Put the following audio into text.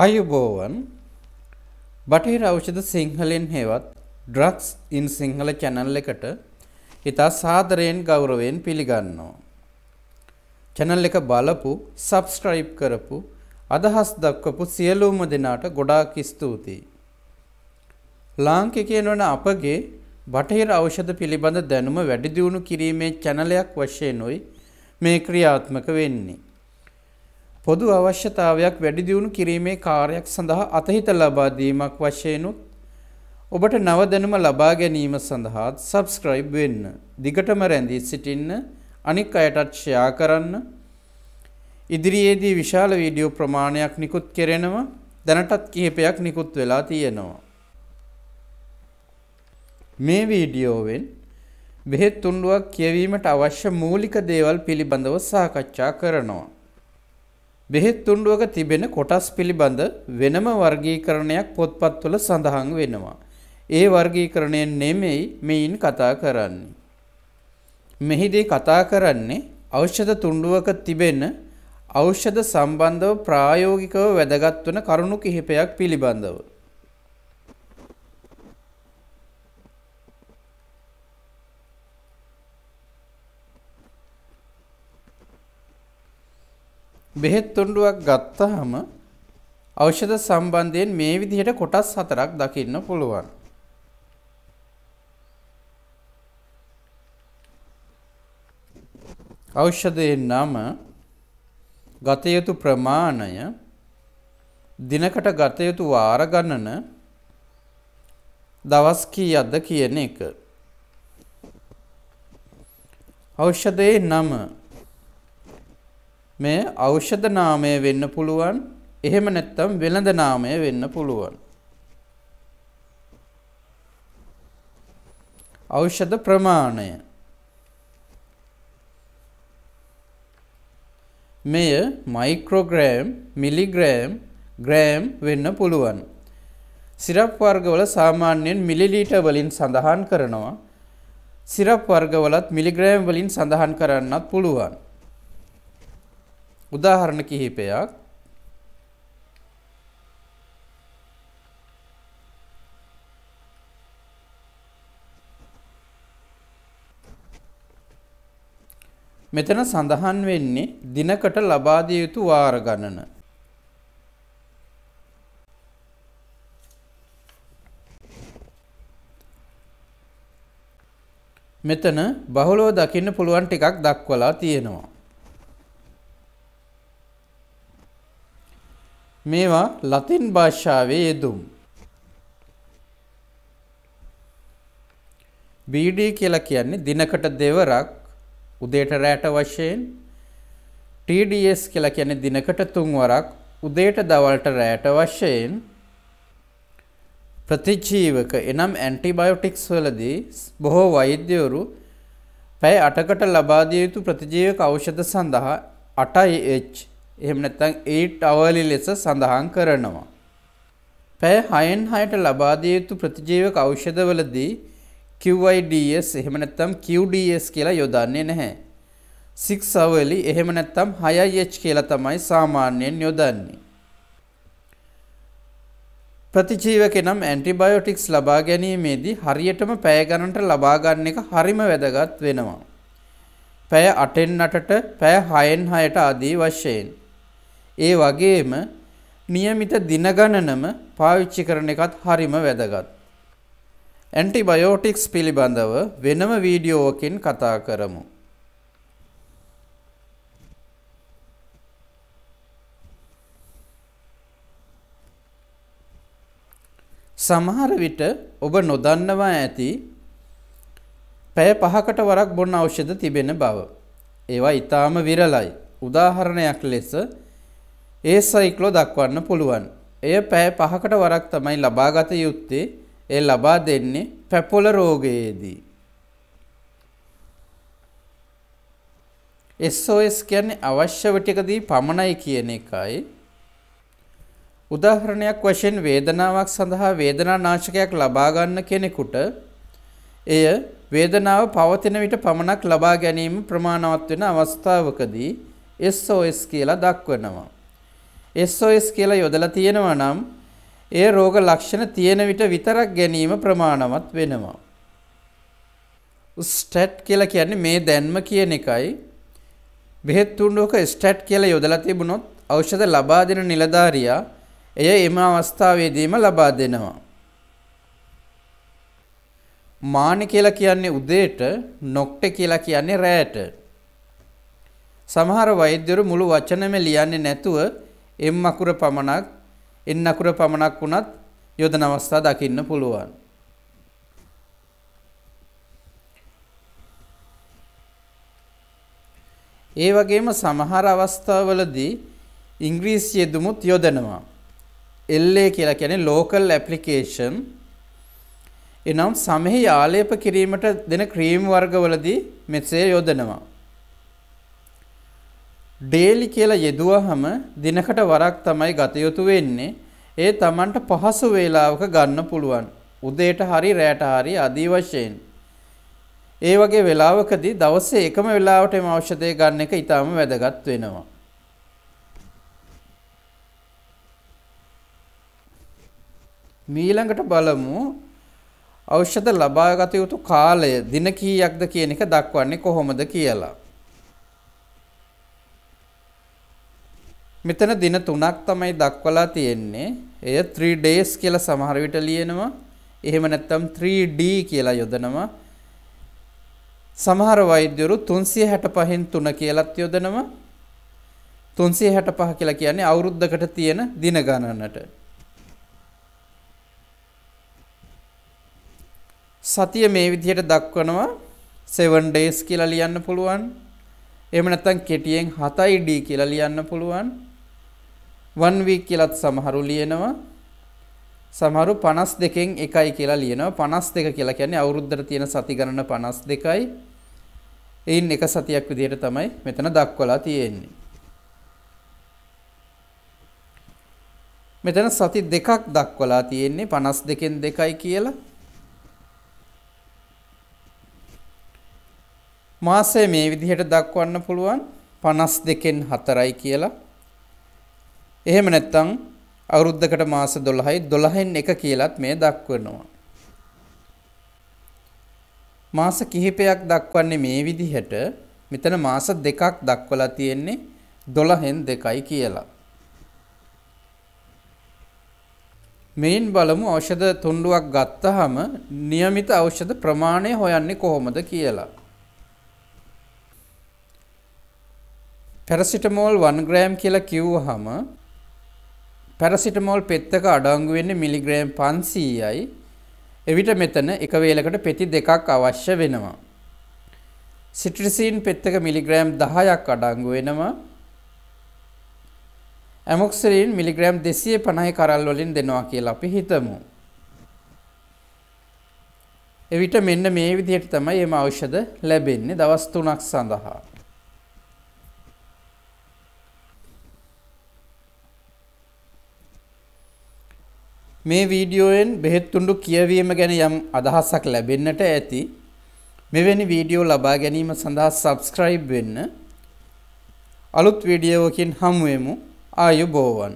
ආයුබෝවන් බටහිර ඖෂධ සිංහලෙන් හේවත් ඩ්‍රග්ස් ඉන් සිංහල channel එකට ඉතා සාදරයෙන් ගෞරවයෙන් පිළිගන්නවා. channel එක බලපු, subscribe කරපු, අදහස් දක්වපු සියලුම දෙනාට ගොඩාක් ස්තුතියි. ලාංකිකයන් වන අපගේ බටහිර ඖෂධ පිළිබඳ දැනුම වැඩි දියුණු කිරීමේ channel එකක් වශයෙන් උයි මේ ක්‍රියාත්මක වෙන්නේ. පොදු අවශ්‍යතාවයක් වැඩි දියුණු කිරීමේ කාර්යයක් සඳහා අතහිත ලබා දීමක් වශයෙන්ුත් ඔබට නව දැනුම ලබා ගැනීම සඳහා subscribe වෙන්න. දිගටම රැඳී සිටින්න, අනික් අයටත් share කරන්න. ඉදිරියේදී විශාල වීඩියෝ ප්‍රමාණයක් නිකුත් කෙරෙනවා. දැනටත් කිහිපයක් නිකුත් වෙලා තියෙනවා. මේ වීඩියෝවෙන් බෙහෙත් තුණ්ඩුවක් කියවීමට අවශ්‍ය මූලික දේවල් පිළිබඳව සාකච්ඡා කරනවා. බෙහෙත් තුණ්ඩුවක තිබෙන කොටස් පිළිබඳ වෙනම වර්ගීකරණයක් පොත්පත්වල සඳහන් වෙනවා. ඒ වර්ගීකරණය නෙමෙයි මෙයින් කතා කරන්නේ. මෙහිදී කතා කරන්නේ ඖෂධ තුණ්ඩුවක තිබෙන ඖෂධ සම්බන්ධව ප්‍රායෝගිකව වැදගත් වන කරුණු කිහිපයක් පිළිබඳව. බෙහෙත් තුණ්ඩුවක් ගත්තාම ඖෂධ සම්බන්ධයෙන් මේ විදිහට කොටස් හතරක් දකින්න පුළුවන්. ඖෂධයේ නම ගත යුතු ප්‍රමාණය දිනකට ගත යුතු වාර ගණන දවස් කීයක්ද කියන එක ඖෂධයේ නම මේ ඖෂධ නාමය වෙන්න පුළුවන්. එහෙම නැත්නම් වෙළඳ නාමය වෙන්න පුළුවන්. ඖෂධ ප්‍රමාණය මෙය මයික්‍රෝග්‍රෑම් මිලිග්‍රෑම් ග්‍රෑම් වෙන්න පුළුවන්. සිරප් වර්ගවල සාමාන්‍යයෙන් මිලිලීටර් වලින් සඳහන් කරනවා. සිරප් වර්ගවලත් මිලිග්‍රෑම් වලින් සඳහන් කරන්නත් පුළුවන්. උදාහරණ කිහිපයක් මෙතන සඳහන් වෙන්නේ දිනකට ලබා දිය යුතු වාර ගණන. මෙතන බහුලව දකින්න පුළුවන් ටිකක් දක්වලා තියෙනවා. මේවා ලතින් භාෂාවේ යෙදුම්. බීඩී කියලා කියන්නේ දිනකට දෙවරක් උදේට රැට වශයෙන් TDS කියලා කියන්නේ දිනකට තුන්වරක් උදේට දවල්ට රැට වශයෙන් ප්‍රතිජීවක එනම් ඇන්ටිබයොටික්ස් වලදී බොහෝ වෛද්‍යවරු පැය 8කට ලබා දිය යුතු ප්‍රතිජීවක ඖෂධ සඳහා 8H එහෙම නැත්නම් 8 hourly ලෙස සඳහන් කරනවා. පැය 6න් 6ට ලබා දිය යුතු ප්‍රතිජීවක ඖෂධවලදී QIDS එහෙම නැත්නම් QDS කියලා යොදන්නේ නැහැ. 6 hourly එහෙම නැත්නම් 6IH කියලා තමයි සාමාන්‍යයෙන් යොදන්නේ. ප්‍රතිජීවක නම් ඇන්ටිබයොටික්ස් ලබා ගැනීමේදී හරියටම පැය ගණනට ලබා ගන්න එක හරිම වැදගත් වෙනවා. පැය 8න් 8ට පැය 6න් 6ට ආදී වශයෙන්. ඒ වගේම નિયમિત දින ගණනම පාවිච්චි කරන එකත් හරිම වැදගත්. ඇන්ටිබයෝටික්ස් පිළිබඳව වෙනම වීඩියෝවකින් කතා කරමු. සමහර විට ඔබ නොදන්නවා ඇති පැය පහකට වරක් බොන ඖෂධ තිබෙන බව. ඒවා ඊටාම විරලයි. උදාහරණයක් ලෙස ඒ සයික්ලෝ දක්වන්න පුළුවන්. එය පැය පහකට වරක් තමයි ලබාගත යුත්තේ ඒ ලබා දෙන්නේ පැපොල රෝගයේදී. SOS කියන්නේ අවශ්‍ය විටකදී පමණයි කියන එකයි. උදාහරණයක් වශයෙන් වේදනාවක් සඳහා වේදනා නාශකයක් ලබා ගන්න කෙනෙකුට එය වේදනාව පවතින විට පමණක් ලබා ගැනීම ප්‍රමාණවත් වෙන අවස්ථාවකදී SOS කියලා දක්වනවා. SOS කියලා යොදලා තියෙනවා නම් ඒ රෝග ලක්ෂණ තියෙන විට විතරක් ගැනීම ප්‍රමාණවත් වෙනවා. ස්ටැට් කියලා කියන්නේ මේ දැන්ම කියන එකයි. බෙහෙත් තුණ්ඩුවක ස්ටැට් කියලා යොදලා තිබුණොත් ඖෂධ ලබා දෙන නිලධාරියා එය එම අවස්ථාවේදීම ලබා දෙනවා. මානෙ කියලා කියන්නේ උදේට, නොක්ටේ කියලා කියන්නේ රැයට. සමහර වෛද්‍යවරු මුළු වචනෙම ලියන්නේ නැතුව එම් අකුර පමණක් එන් අකුර පමණක් වුණත් යොදන අවස්ථා දකින්න පුළුවන්. ඒ වගේම සමහර අවස්ථාවලදී ඉංග්‍රීසි යෙදුමුත් යොදනවා. LA කියලා කියන්නේ local application. එනම් සමෙහි ආලේප කිරීමට දෙන ක්‍රීම් වර්ගවලදී මෙසේ යොදනවා. ඩේලි කියලා යෙදුවහම දිනකට වරක් තමයි ගත යුතු වෙන්නේ. ඒ Tamanට පහසු වේලාවක ගන්න පුළුවන්. උදේට හරි රැට හරි ආදී වශයෙන්. ඒ වගේ වෙලාවකදී දවසේ එකම වෙලාවට මේ ඖෂධය ගන්න එක ඊටාම වැදගත් වෙනවා. මීළඟට බලමු ඖෂධ ලබාගත යුතු කාලය දින කීයක්ද කියන එක දක්වන්නේ කොහොමද කියලා. මෙතන දින 3ක් තමයි දක්වලා තියෙන්නේ. එය 3 days කියලා සමහර විට ලියනවා. එහෙම නැත්නම් 3D කියලා යොදනවා. සමහර වෛද්‍යවරු 365න් 3 කියලාත් යොදනවා. 365 කියලා කියන්නේ අවුරුද්දකට තියෙන දින ගණනට. සතිය මේ විදිහට දක්වනවා 7 days කියලා ලියන්න පුළුවන්. එහෙම නැත්නම් කෙටියෙන් 7යි d කියලා ලියන්න පුළුවන්. one week කියලත් සමහරු ලියනවා සමහරු 52කින් එකයි කියලා ලියනවා 52 කියලා කියන්නේ අවුරුද්දට තියෙන සති ගණන 52යි එයින් එක සතියක් විදිහට තමයි මෙතන දක්වලා තියෙන්නේ මෙතන සති දෙකක් දක්වලා තියෙන්නේ 52කින් දෙකයි කියලා මාසය මේ විදිහට දක්වන්න පුළුවන් 52කින් 4යි කියලා එහෙම නැත්නම් අවුරුද්දකට මාස 12යි 12න් එක කියලත් මේ දක්වනවා. මාස කිහිපයක් දක්වන්නේ මේ විදිහට මෙතන මාස දෙකක් දක්වලා තියෙන්නේ 12න් 2යි කියලා. මේන් බලමු ඖෂධ තුණ්ඩුවක් ගත්තාම નિયમિત ඖෂධ ප්‍රමාණය හොයන්නේ කොහොමද කියලා. පැරසිටමෝල් 1 ග්‍රෑම් කියලා කිව්වහම පැරසිටමෝල් පෙත්තක අඩංගු වෙන්නේ මිලිග්‍රෑම් 500යි. එවිට මෙතන එක වේලකට පෙති දෙකක් අවශ්‍ය වෙනවා. සිට්‍රසින් පෙත්තක මිලිග්‍රෑම් 10ක් අඩංගු වෙනවා. ඇමොක්සිලින් මිලිග්‍රෑම් 250 කරල් වලින් දෙනවා කියලා අපි හිතමු. එවිට මෙන්න මේ විදිහට තමයි මේ ඖෂධ ලැබෙන්නේ දවස් 3ක් සඳහා. මේ වීඩියෝයෙන් බෙහෙත් තුඩු කියවීම ගැන යම් අදහසක් ලැබෙන්නට ඇති. මෙවැනි වීඩියෝ ලබා ගැනීම සඳහා සබස්ක්‍රයිබ් වෙන්න. අලුත් වීඩියෝකින් හමුවෙමු ආයුබෝවන්.